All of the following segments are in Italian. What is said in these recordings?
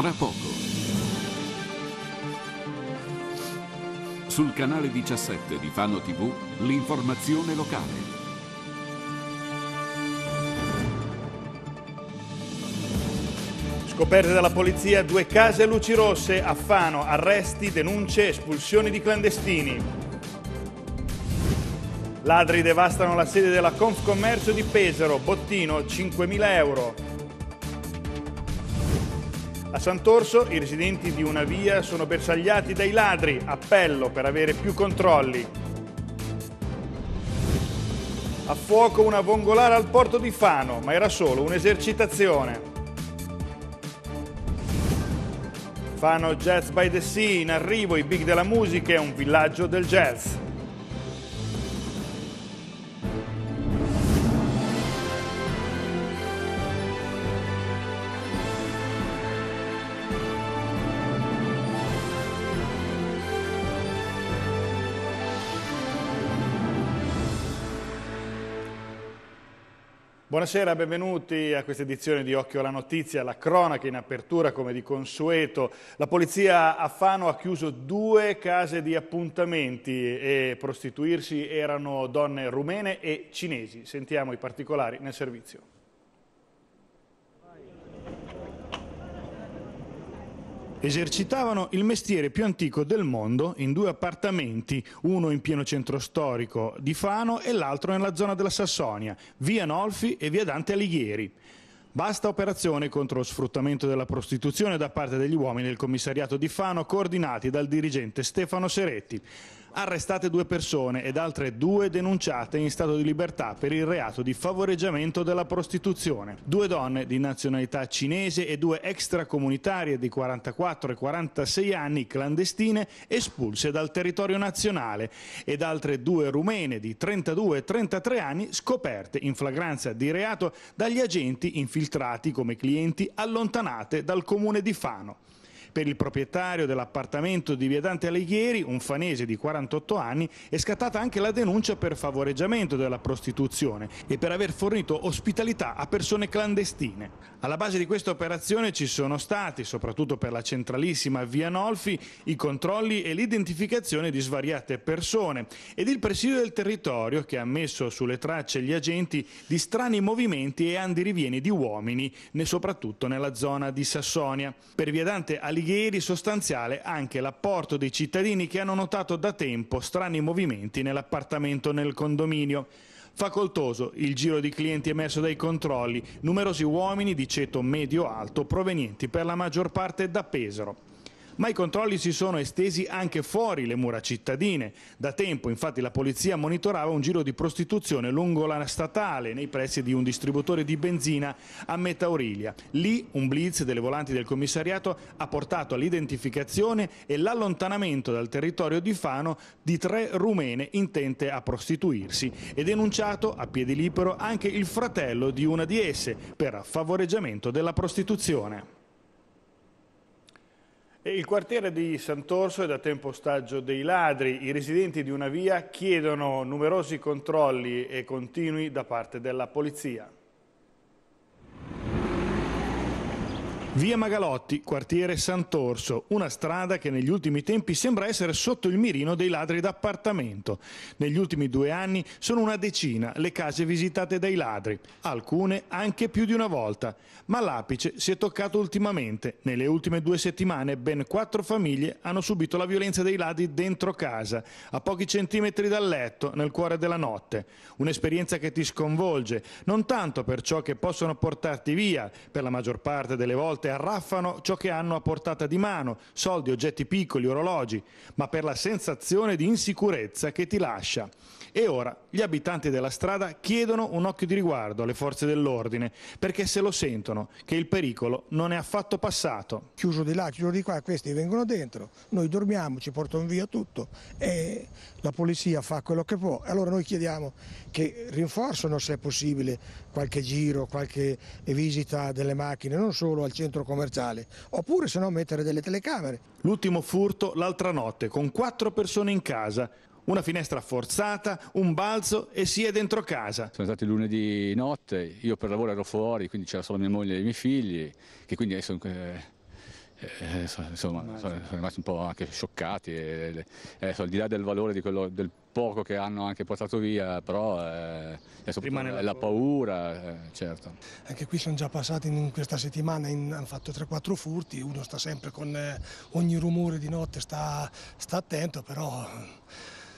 tra poco. Sul canale 17 di Fano TV, l'informazione locale. Scoperte dalla polizia due case a luci rosse a Fano, arresti, denunce, espulsioni di clandestini. Ladri devastano la sede della Confcommercio di Pesaro, bottino 5.000 euro. A Sant'Orso i residenti di una via sono bersagliati dai ladri, appello per avere più controlli. A fuoco una vongolare al porto di Fano, ma era solo un'esercitazione. Fano Jazz by the Sea, in arrivo i big della musica e un villaggio del jazz. Buonasera, benvenuti a questa edizione di Occhio alla Notizia, la cronaca in apertura come di consueto. La polizia a Fano ha chiuso due case di appuntamenti e prostituirsi erano donne rumene e cinesi. Sentiamo i particolari nel servizio. esercitavano il mestiere più antico del mondo in due appartamenti, uno in pieno centro storico di Fano e l'altro nella zona della Sassonia, via Nolfi e via Dante Alighieri. Basta operazione contro lo sfruttamento della prostituzione da parte degli uomini del commissariato di Fano coordinati dal dirigente Stefano Seretti arrestate due persone ed altre due denunciate in stato di libertà per il reato di favoreggiamento della prostituzione. Due donne di nazionalità cinese e due extracomunitarie di 44 e 46 anni clandestine espulse dal territorio nazionale ed altre due rumene di 32 e 33 anni scoperte in flagranza di reato dagli agenti infiltrati come clienti allontanate dal comune di Fano per il proprietario dell'appartamento di via Dante Alighieri, un fanese di 48 anni, è scattata anche la denuncia per favoreggiamento della prostituzione e per aver fornito ospitalità a persone clandestine. Alla base di questa operazione ci sono stati, soprattutto per la centralissima Via Nolfi, i controlli e l'identificazione di svariate persone ed il presidio del territorio che ha messo sulle tracce gli agenti di strani movimenti e andirivieni di uomini, soprattutto nella zona di Sassonia. Per via Dante Alighieri sostanziale anche l'apporto dei cittadini che hanno notato da tempo strani movimenti nell'appartamento nel condominio. Facoltoso il giro di clienti emerso dai controlli, numerosi uomini di ceto medio-alto provenienti per la maggior parte da Pesaro ma i controlli si sono estesi anche fuori le mura cittadine. Da tempo infatti la polizia monitorava un giro di prostituzione lungo la statale nei pressi di un distributore di benzina a Meta Aurilia. Lì un blitz delle volanti del commissariato ha portato all'identificazione e l'allontanamento dal territorio di Fano di tre rumene intente a prostituirsi e denunciato a piedi libero anche il fratello di una di esse per favoreggiamento della prostituzione. Il quartiere di Sant'Orso è da tempo ostaggio dei ladri. I residenti di una via chiedono numerosi controlli e continui da parte della polizia. Via Magalotti, quartiere Sant'Orso, una strada che negli ultimi tempi sembra essere sotto il mirino dei ladri d'appartamento. Negli ultimi due anni sono una decina le case visitate dai ladri, alcune anche più di una volta. Ma l'apice si è toccato ultimamente. Nelle ultime due settimane ben quattro famiglie hanno subito la violenza dei ladri dentro casa, a pochi centimetri dal letto, nel cuore della notte. Un'esperienza che ti sconvolge, non tanto per ciò che possono portarti via, per la maggior parte delle volte volte arraffano ciò che hanno a portata di mano, soldi, oggetti piccoli, orologi, ma per la sensazione di insicurezza che ti lascia. E ora gli abitanti della strada chiedono un occhio di riguardo alle forze dell'ordine, perché se lo sentono che il pericolo non è affatto passato. Chiuso di là, chiuso di qua, questi vengono dentro, noi dormiamo, ci portano via tutto e la polizia fa quello che può. Allora noi chiediamo che rinforzano se è possibile qualche giro, qualche visita delle macchine, non solo al centro centro commerciale, oppure se no mettere delle telecamere. L'ultimo furto l'altra notte, con quattro persone in casa, una finestra forzata, un balzo e si è dentro casa. Sono stati lunedì notte, io per lavoro ero fuori, quindi c'era solo mia moglie e i miei figli, che quindi adesso... Eh eh, insomma, sono rimasti un po' anche scioccati. E, adesso, eh, al di là del valore di quello, del poco che hanno anche portato via, però eh, rimane la, la paura, eh, certo. Anche qui sono già passati in questa settimana, in, hanno fatto 3-4 furti, uno sta sempre con eh, ogni rumore di notte, sta, sta attento, però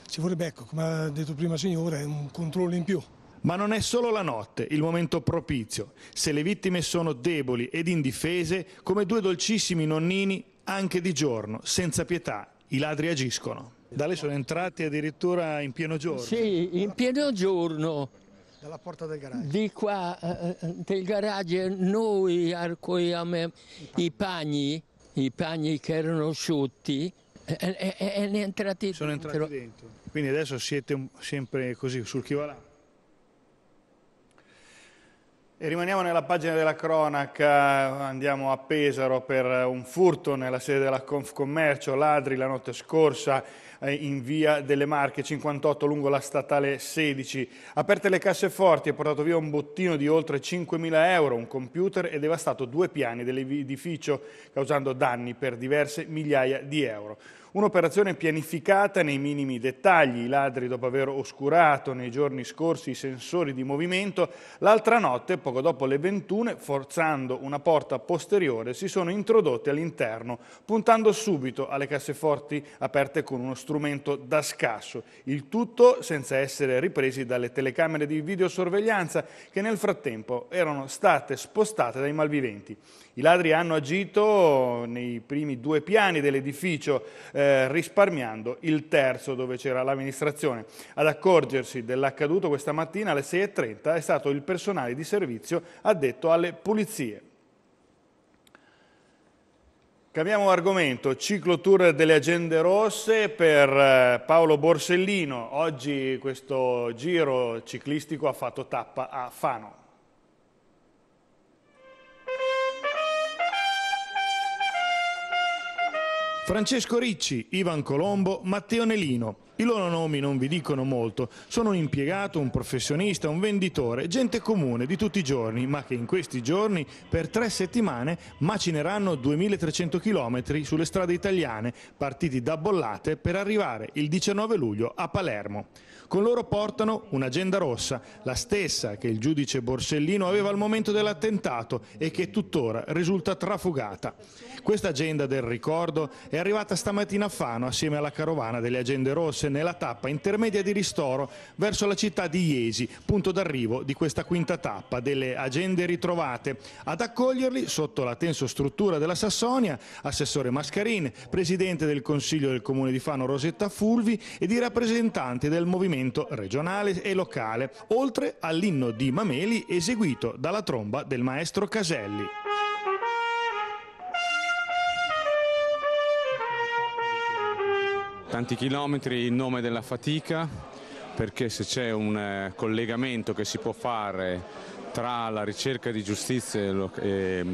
ci vorrebbe, ecco, come ha detto prima signore, un controllo in più. Ma non è solo la notte il momento propizio, se le vittime sono deboli ed indifese, come due dolcissimi nonnini, anche di giorno, senza pietà, i ladri agiscono. Da lei sono entrati addirittura in pieno giorno? Sì, in pieno giorno. Dalla porta del garage? Di qua, eh, eh, del garage, noi arcoiamo i pagni, i pagni che erano asciutti, e, e, entrati ne dentro. Sono entrati dentro. Quindi adesso siete sempre così, sul chi va là? E rimaniamo nella pagina della cronaca, andiamo a Pesaro per un furto nella sede della Confcommercio, ladri la notte scorsa eh, in via delle Marche 58 lungo la statale 16. Aperte le casseforti ha portato via un bottino di oltre 5.000 euro, un computer e devastato due piani dell'edificio causando danni per diverse migliaia di euro. Un'operazione pianificata nei minimi dettagli, i ladri dopo aver oscurato nei giorni scorsi i sensori di movimento, l'altra notte, poco dopo le 21, forzando una porta posteriore, si sono introdotti all'interno, puntando subito alle casseforti aperte con uno strumento strumento da scasso, il tutto senza essere ripresi dalle telecamere di videosorveglianza che nel frattempo erano state spostate dai malviventi. I ladri hanno agito nei primi due piani dell'edificio eh, risparmiando il terzo dove c'era l'amministrazione. Ad accorgersi dell'accaduto questa mattina alle 6.30 è stato il personale di servizio addetto alle pulizie. Cambiamo argomento, ciclo tour delle agende rosse per eh, Paolo Borsellino. Oggi questo giro ciclistico ha fatto tappa a Fano. Francesco Ricci, Ivan Colombo, Matteo Nelino. I loro nomi non vi dicono molto, sono un impiegato, un professionista, un venditore, gente comune di tutti i giorni, ma che in questi giorni per tre settimane macineranno 2300 km sulle strade italiane, partiti da Bollate per arrivare il 19 luglio a Palermo. Con loro portano un'agenda rossa, la stessa che il giudice Borsellino aveva al momento dell'attentato e che tuttora risulta trafugata. Questa agenda del ricordo è arrivata stamattina a Fano assieme alla carovana delle agende rosse nella tappa intermedia di ristoro verso la città di Iesi, punto d'arrivo di questa quinta tappa delle agende ritrovate. Ad accoglierli, sotto la tenso struttura della Sassonia, assessore Mascarin, presidente del Consiglio del Comune di Fano Rosetta Fulvi ed i rappresentanti del movimento regionale e locale, oltre all'inno di Mameli eseguito dalla tromba del maestro Caselli. tanti chilometri in nome della fatica perché se c'è un eh, collegamento che si può fare tra la ricerca di giustizia e,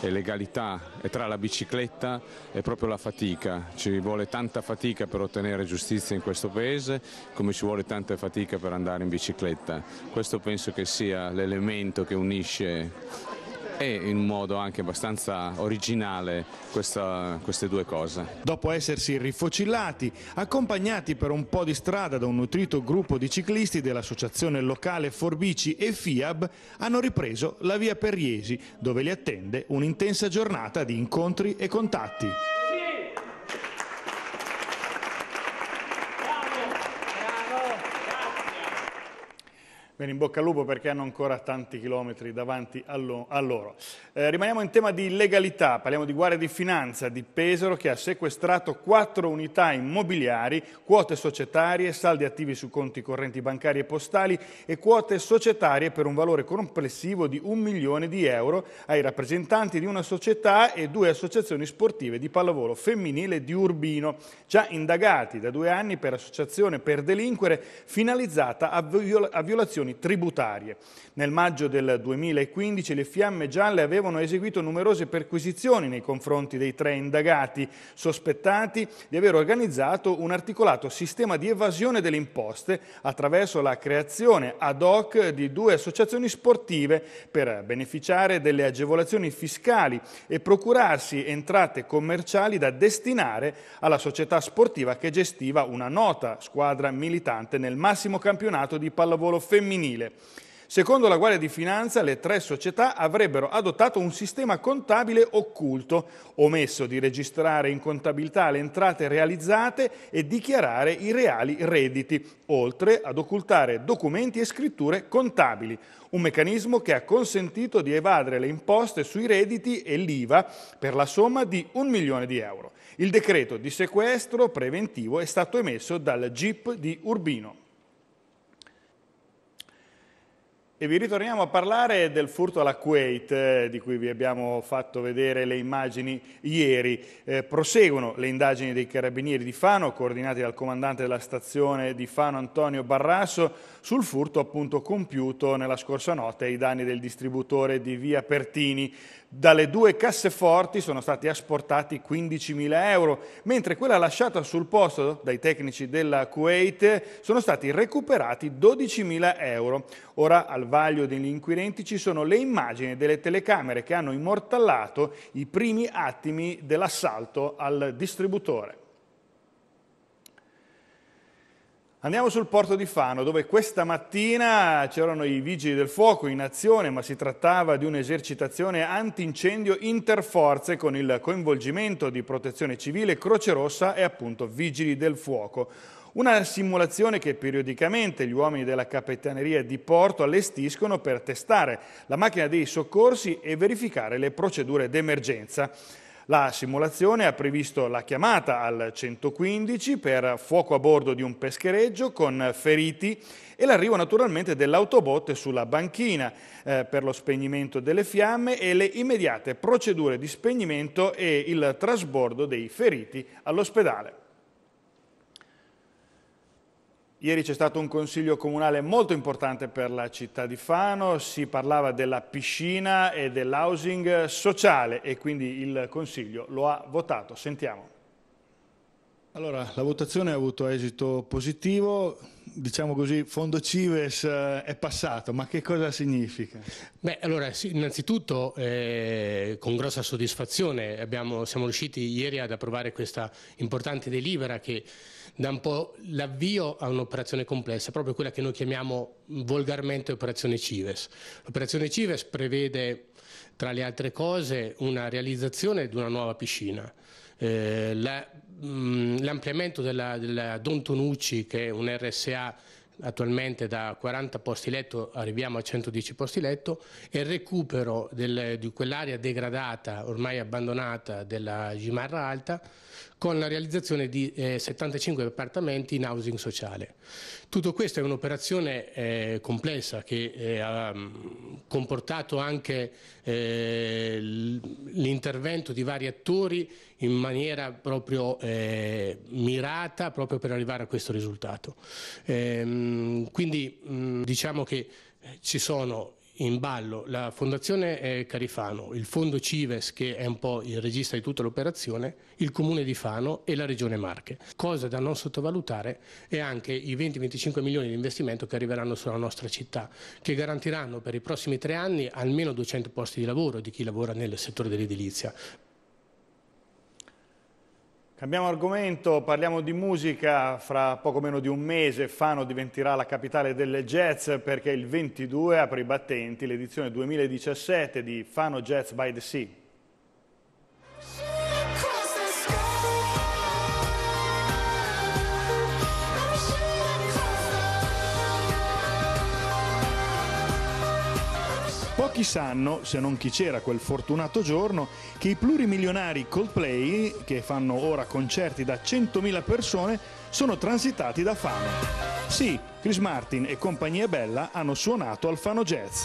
legalità e tra la bicicletta è proprio la fatica, ci vuole tanta fatica per ottenere giustizia in questo paese come ci vuole tanta fatica per andare in bicicletta, questo penso che sia l'elemento che unisce e in un modo anche abbastanza originale questa, queste due cose. Dopo essersi rifocillati, accompagnati per un po' di strada da un nutrito gruppo di ciclisti dell'associazione locale Forbici e FIAB, hanno ripreso la via Periesi, dove li attende un'intensa giornata di incontri e contatti. Quindi in bocca al lupo perché hanno ancora tanti chilometri davanti a, loro. Eh, rimaniamo in tema di legalità, parliamo di Guardia di Finanza di Pesaro che ha sequestrato quattro unità immobiliari, quote societarie, saldi attivi su conti correnti bancari e postali e quote societarie per un valore complessivo di un milione di euro ai rappresentanti di una società e due associazioni sportive di pallavolo femminile di Urbino, già indagati da due anni per associazione per delinquere finalizzata a, viol a violazioni questioni tributarie. Nel maggio del 2015 le Fiamme Gialle avevano eseguito numerose perquisizioni nei confronti dei tre indagati, sospettati di aver organizzato un articolato sistema di evasione delle imposte attraverso la creazione ad hoc di due associazioni sportive per beneficiare delle agevolazioni fiscali e procurarsi entrate commerciali da destinare alla società sportiva che gestiva una nota squadra militante nel massimo campionato di pallavolo femminile femminile, secondo la Guardia di Finanza le tre società avrebbero adottato un sistema contabile occulto, omesso di registrare in contabilità le entrate realizzate e dichiarare i reali redditi, oltre ad occultare documenti e scritture contabili, un meccanismo che ha consentito di evadere le imposte sui redditi e l'IVA per la somma di un milione di euro. Il decreto di sequestro preventivo è stato emesso dal GIP di Urbino. E vi ritorniamo a parlare del furto alla Kuwait, eh, di cui vi abbiamo fatto vedere le immagini ieri. Eh, proseguono le indagini dei carabinieri di Fano, coordinate dal comandante della stazione di Fano Antonio Barrasso, sul furto appunto compiuto nella scorsa notte ai danni del distributore di via Pertini. Dalle due casseforti sono stati asportati 15.000 euro, mentre quella lasciata sul posto dai tecnici della Kuwait sono stati recuperati 12.000 euro. Ora al vaglio degli inquirenti ci sono le immagini delle telecamere che hanno immortalato i primi attimi dell'assalto al distributore. Andiamo sul porto di Fano dove questa mattina c'erano i vigili del fuoco in azione ma si trattava di un'esercitazione antincendio interforze con il coinvolgimento di protezione civile, Croce Rossa e appunto vigili del fuoco. Una simulazione che periodicamente gli uomini della capitaneria di Porto allestiscono per testare la macchina dei soccorsi e verificare le procedure d'emergenza. La simulazione ha previsto la chiamata al 115 per fuoco a bordo di un peschereggio con feriti e l'arrivo naturalmente dell'autobot sulla banchina eh, per lo spegnimento delle fiamme e le immediate procedure di spegnimento e il trasbordo dei feriti all'ospedale. Ieri c'è stato un consiglio comunale molto importante per la città di Fano, si parlava della piscina e dell'housing sociale e quindi il consiglio lo ha votato. Sentiamo. Allora, la votazione ha avuto esito positivo, diciamo così, fondo Cives eh, è passato, ma che cosa significa? Beh, allora, innanzitutto eh, con grossa soddisfazione abbiamo, siamo riusciti ieri ad approvare questa importante delibera che dà un po' l'avvio a un'operazione complessa, proprio quella che noi chiamiamo volgarmente operazione Cives. L'operazione Cives prevede, tra le altre cose, una realizzazione di una nuova piscina eh, mm, l'ampliamento della, della Don Tonucci che è un RSA attualmente da 40 posti letto arriviamo a 110 posti letto e il recupero del, di quell'area degradata, ormai abbandonata della Gimarra Alta con la realizzazione di eh, 75 appartamenti in housing sociale. Tutto questo è un'operazione eh, complessa che eh, ha mm, comportato anche eh, l'intervento di vari attori in maniera proprio eh, mirata proprio per arrivare a questo risultato. Ehm, quindi mh, diciamo che eh, ci sono in ballo la Fondazione eh, Carifano, il Fondo Cives che è un po' il regista di tutta l'operazione, il Comune di Fano e la Regione Marche. Cosa da non sottovalutare è anche i 20-25 milioni di investimento che arriveranno sulla nostra città, che garantiranno per i prossimi tre anni almeno 200 posti di lavoro di chi lavora nel settore dell'edilizia. Cambiamo argomento, parliamo di musica, fra poco meno di un mese Fano diventerà la capitale delle jazz perché il 22 apre i battenti l'edizione 2017 di Fano Jazz by the Sea. Pochi sanno, se non chi c'era quel fortunato giorno, che i plurimilionari Coldplay, che fanno ora concerti da 100.000 persone, sono transitati da fame. Sì, Chris Martin e compagnia bella hanno suonato al Fano Jazz.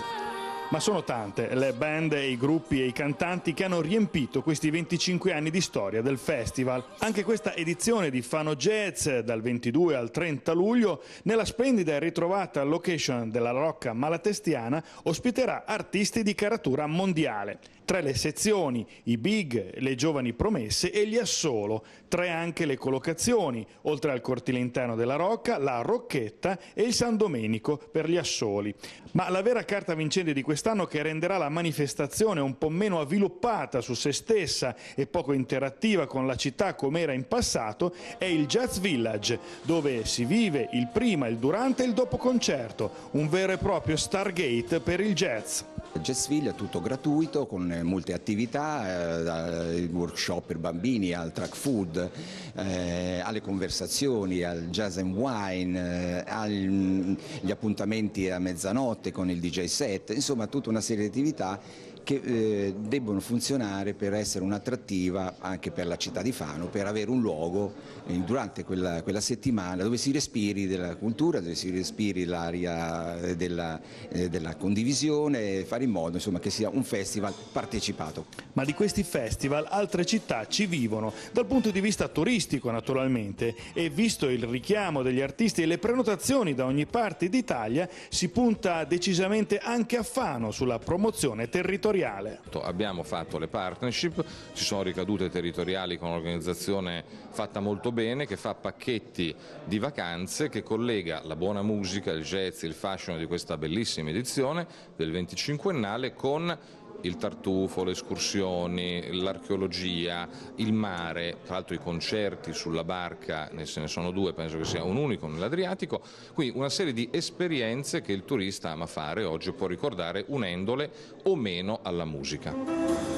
Ma sono tante le band, i gruppi e i cantanti che hanno riempito questi 25 anni di storia del festival. Anche questa edizione di Fano Jazz dal 22 al 30 luglio, nella splendida e ritrovata location della Rocca Malatestiana, ospiterà artisti di caratura mondiale tra le sezioni, i big, le giovani promesse e gli assolo, tra anche le collocazioni, oltre al Cortilentano della Rocca, la Rocchetta e il San Domenico per gli assoli. Ma la vera carta vincente di quest'anno che renderà la manifestazione un po' meno avviluppata su se stessa e poco interattiva con la città come era in passato è il Jazz Village, dove si vive il prima, il durante e il dopo concerto, un vero e proprio Stargate per il jazz. Jazzville è tutto gratuito con eh, molte attività, eh, eh, workshop per bambini, al track food, eh, alle conversazioni, al jazz and wine, eh, agli mm, appuntamenti a mezzanotte con il DJ set, insomma tutta una serie di attività che eh, debbono funzionare per essere un'attrattiva anche per la città di Fano, per avere un luogo eh, durante quella, quella, settimana dove si respiri della cultura, dove si respiri l'aria eh, della, eh, della, condivisione, fare in modo insomma, che sia un festival partecipato. Ma di questi festival altre città ci vivono, dal punto di vista turistico naturalmente, e visto il richiamo degli artisti e le prenotazioni da ogni parte d'Italia, si punta decisamente anche a Fano sulla promozione territoriale territoriale. Abbiamo fatto le partnership, ci sono ricadute territoriali con un'organizzazione fatta molto bene che fa pacchetti di vacanze che collega la buona musica, il jazz, il fashion di questa bellissima edizione del 25ennale con il tartufo, le escursioni, l'archeologia, il mare, tra l'altro i concerti sulla barca, ne se ne sono due, penso che sia un unico nell'Adriatico, quindi una serie di esperienze che il turista ama fare oggi può ricordare unendole o meno alla musica.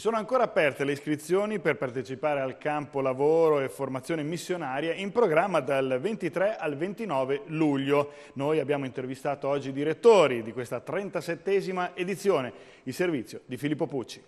sono ancora aperte le iscrizioni per partecipare al campo lavoro e formazione missionaria in programma dal 23 al 29 luglio. Noi abbiamo intervistato oggi i direttori di questa 37esima edizione, il servizio di Filippo Pucci.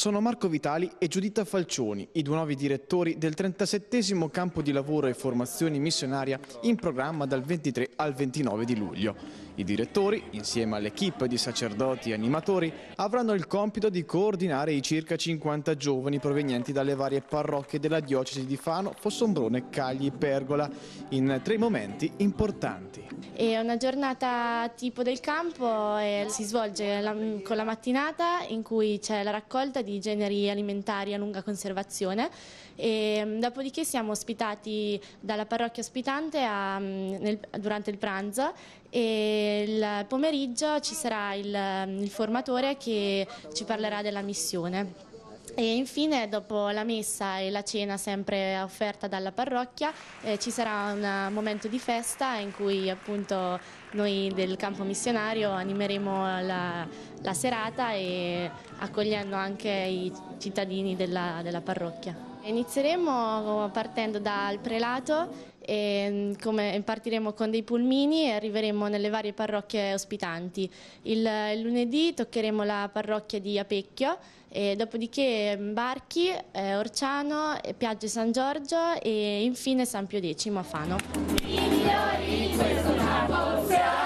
Sono Marco Vitali e Giuditta Falcioni, i due nuovi direttori del 37 campo di lavoro e formazione missionaria in programma dal 23 al 29 di luglio. I direttori, insieme all'equipe di sacerdoti e animatori, avranno il compito di coordinare i circa 50 giovani provenienti dalle varie parrocchie della diocesi di Fano, Fossombrone, Cagli e Pergola, in tre momenti importanti. È una giornata tipo del campo e si svolge la, con la mattinata in cui c'è la raccolta di generi alimentari a lunga conservazione e mm, dopodiché siamo ospitati dalla parrocchia ospitante a, mm, nel, durante il pranzo e il pomeriggio ci sarà il, il formatore che ci parlerà della missione. E infine, dopo la messa e la cena sempre offerta dalla parrocchia, eh, ci sarà un momento di festa in cui appunto noi del campo missionario animeremo la, la serata e accogliendo anche i cittadini della, della parrocchia. Inizieremo partendo dal prelato e ehm, come, partiremo con dei pulmini e arriveremo nelle varie parrocchie ospitanti. Il, eh, il lunedì toccheremo la parrocchia di Apecchio e dopodiché mm, Barchi, eh, Orciano, eh, Piagge San Giorgio e infine San Pio X a Fano.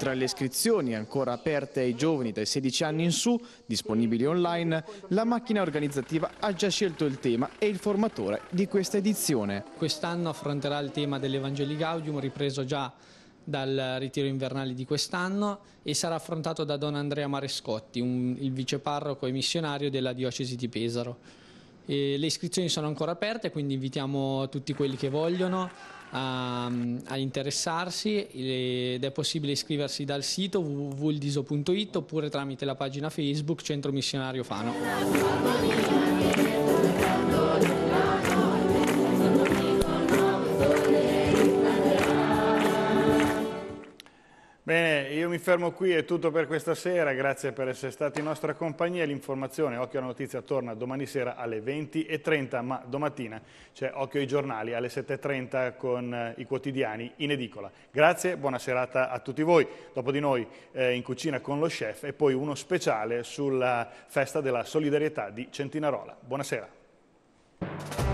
Tra le iscrizioni ancora aperte ai giovani dai 16 anni in su, disponibili online, la macchina organizzativa ha già scelto il tema e il formatore di questa edizione. Quest'anno affronterà il tema dell'Evangeli Gaudium, ripreso già dal ritiro invernale di quest'anno e sarà affrontato da Don Andrea Marescotti, un, il viceparroco e missionario della diocesi di Pesaro. E le iscrizioni sono ancora aperte, quindi invitiamo tutti quelli che vogliono a, a interessarsi ed è possibile iscriversi dal sito www.ildiso.it oppure tramite la pagina Facebook Centro Missionario Fano. Bene, io mi fermo qui, è tutto per questa sera, grazie per essere stati in nostra compagnia, l'informazione Occhio alla Notizia torna domani sera alle 20.30, ma domattina c'è Occhio ai Giornali alle 7.30 con eh, i quotidiani in edicola. Grazie, buona serata a tutti voi, dopo di noi eh, in cucina con lo chef e poi uno speciale sulla festa della solidarietà di Centinarola. Buonasera.